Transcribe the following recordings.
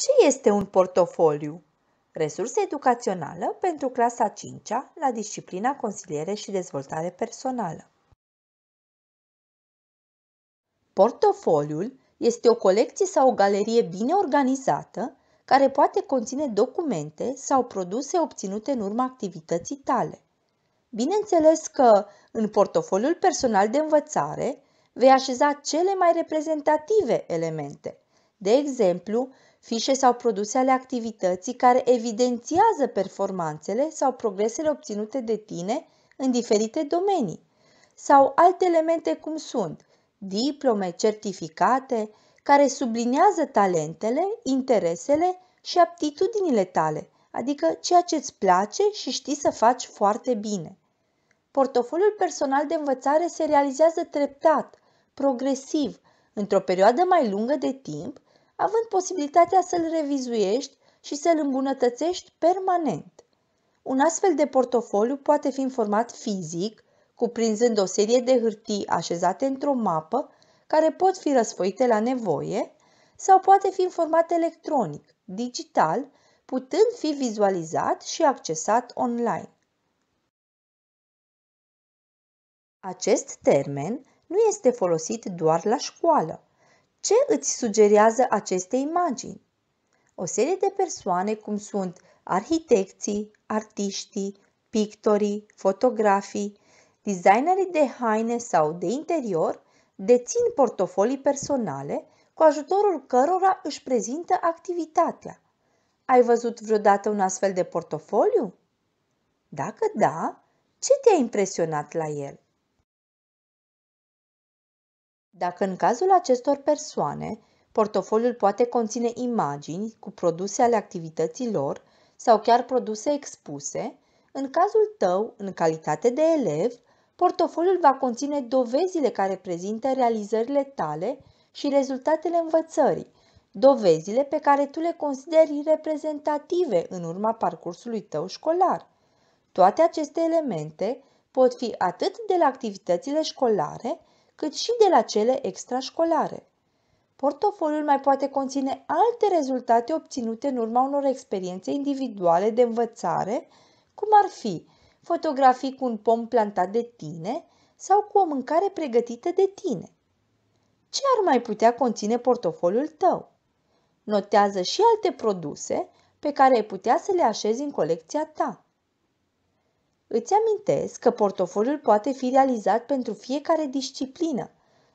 Ce este un portofoliu? Resursă educațională pentru clasa 5-a la disciplina consiliere și dezvoltare personală. Portofoliul este o colecție sau o galerie bine organizată care poate conține documente sau produse obținute în urma activității tale. Bineînțeles că în portofoliul personal de învățare vei așeza cele mai reprezentative elemente, de exemplu, fișe sau produse ale activității care evidențiază performanțele sau progresele obținute de tine în diferite domenii, sau alte elemente cum sunt diplome, certificate, care sublinează talentele, interesele și aptitudinile tale, adică ceea ce îți place și știi să faci foarte bine. Portofoliul personal de învățare se realizează treptat, progresiv, într-o perioadă mai lungă de timp având posibilitatea să-l revizuiești și să-l îmbunătățești permanent. Un astfel de portofoliu poate fi în format fizic, cuprinzând o serie de hârtii așezate într-o mapă, care pot fi răsfoite la nevoie, sau poate fi în format electronic, digital, putând fi vizualizat și accesat online. Acest termen nu este folosit doar la școală. Ce îți sugerează aceste imagini? O serie de persoane cum sunt arhitecții, artiștii, pictorii, fotografii, designerii de haine sau de interior dețin portofolii personale cu ajutorul cărora își prezintă activitatea. Ai văzut vreodată un astfel de portofoliu? Dacă da, ce te-a impresionat la el? Dacă în cazul acestor persoane, portofoliul poate conține imagini cu produse ale activității lor sau chiar produse expuse, în cazul tău, în calitate de elev, portofoliul va conține dovezile care prezintă realizările tale și rezultatele învățării, dovezile pe care tu le consideri reprezentative în urma parcursului tău școlar. Toate aceste elemente pot fi atât de la activitățile școlare, cât și de la cele extrașcolare. Portofoliul mai poate conține alte rezultate obținute în urma unor experiențe individuale de învățare, cum ar fi fotografii cu un pom plantat de tine sau cu o mâncare pregătită de tine. Ce ar mai putea conține portofoliul tău? Notează și alte produse pe care ai putea să le așezi în colecția ta. Îți amintesc că portofoliul poate fi realizat pentru fiecare disciplină.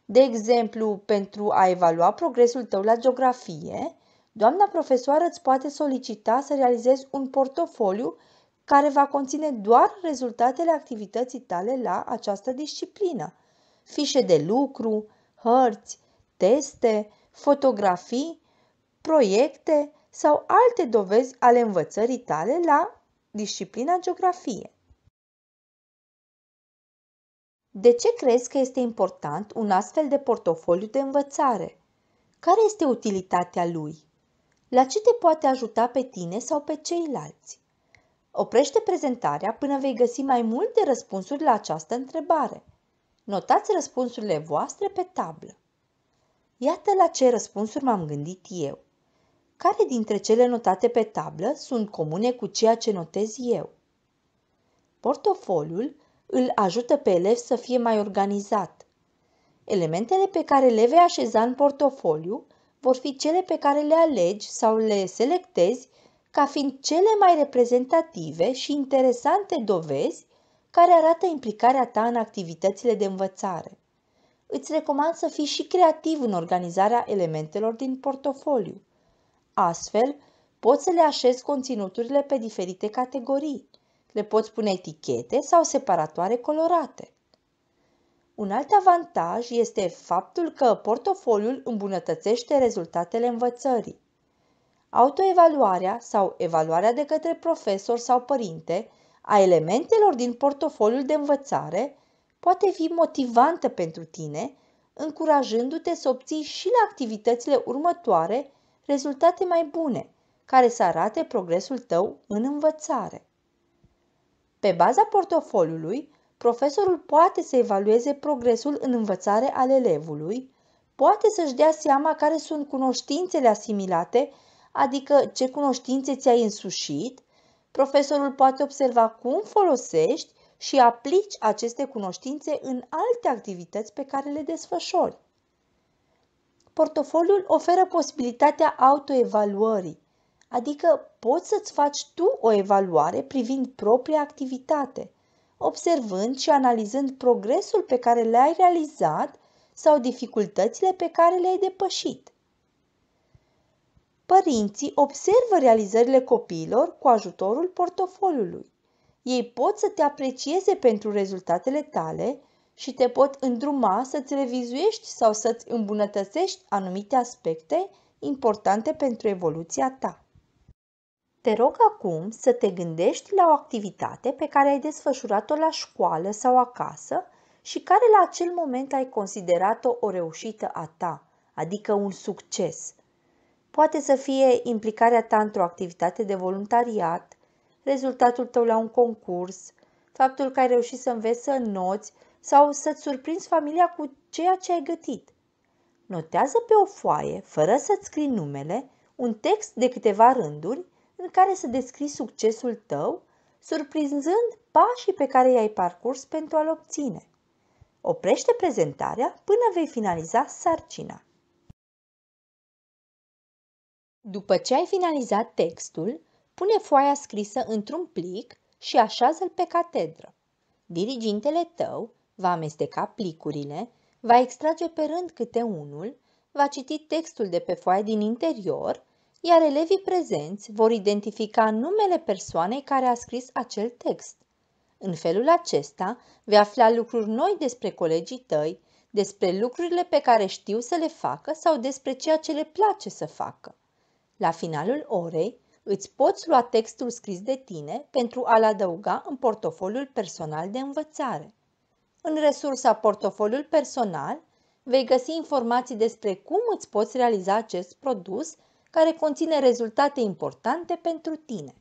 De exemplu, pentru a evalua progresul tău la geografie, doamna profesoară îți poate solicita să realizezi un portofoliu care va conține doar rezultatele activității tale la această disciplină. Fișe de lucru, hărți, teste, fotografii, proiecte sau alte dovezi ale învățării tale la disciplina geografie. De ce crezi că este important un astfel de portofoliu de învățare? Care este utilitatea lui? La ce te poate ajuta pe tine sau pe ceilalți? Oprește prezentarea până vei găsi mai multe răspunsuri la această întrebare. Notați răspunsurile voastre pe tablă. Iată la ce răspunsuri m-am gândit eu. Care dintre cele notate pe tablă sunt comune cu ceea ce notez eu? Portofoliul îl ajută pe elev să fie mai organizat. Elementele pe care le vei așeza în portofoliu vor fi cele pe care le alegi sau le selectezi ca fiind cele mai reprezentative și interesante dovezi care arată implicarea ta în activitățile de învățare. Îți recomand să fii și creativ în organizarea elementelor din portofoliu. Astfel, poți să le așezi conținuturile pe diferite categorii. Le poți pune etichete sau separatoare colorate. Un alt avantaj este faptul că portofoliul îmbunătățește rezultatele învățării. Autoevaluarea sau evaluarea de către profesor sau părinte a elementelor din portofoliul de învățare poate fi motivantă pentru tine, încurajându-te să obții și la activitățile următoare rezultate mai bune, care să arate progresul tău în învățare. Pe baza portofoliului, profesorul poate să evalueze progresul în învățare al elevului, poate să-și dea seama care sunt cunoștințele asimilate, adică ce cunoștințe ți-ai însușit, profesorul poate observa cum folosești și aplici aceste cunoștințe în alte activități pe care le desfășori. Portofoliul oferă posibilitatea autoevaluării, adică poți să-ți faci tu o evaluare privind propria activitate, observând și analizând progresul pe care le-ai realizat sau dificultățile pe care le-ai depășit. Părinții observă realizările copiilor cu ajutorul portofoliului. Ei pot să te aprecieze pentru rezultatele tale și te pot îndruma să-ți revizuiești sau să-ți îmbunătățești anumite aspecte importante pentru evoluția ta. Te rog acum să te gândești la o activitate pe care ai desfășurat-o la școală sau acasă și care la acel moment ai considerat-o o reușită a ta, adică un succes. Poate să fie implicarea ta într-o activitate de voluntariat, rezultatul tău la un concurs, faptul că ai reușit să înveți să înnoți sau să-ți surprinzi familia cu ceea ce ai gătit. Notează pe o foaie, fără să-ți scrii numele, un text de câteva rânduri în care să descrii succesul tău, surprinzând pașii pe care i-ai parcurs pentru a-l obține. Oprește prezentarea până vei finaliza sarcina. După ce ai finalizat textul, pune foaia scrisă într-un plic și așează-l pe catedră. Dirigintele tău va amesteca plicurile, va extrage pe rând câte unul, va citi textul de pe foaie din interior iar elevii prezenți vor identifica numele persoanei care a scris acel text. În felul acesta vei afla lucruri noi despre colegii tăi, despre lucrurile pe care știu să le facă sau despre ceea ce le place să facă. La finalul orei, îți poți lua textul scris de tine pentru a-l adăuga în portofoliul personal de învățare. În resursa Portofoliul personal vei găsi informații despre cum îți poți realiza acest produs care conține rezultate importante pentru tine.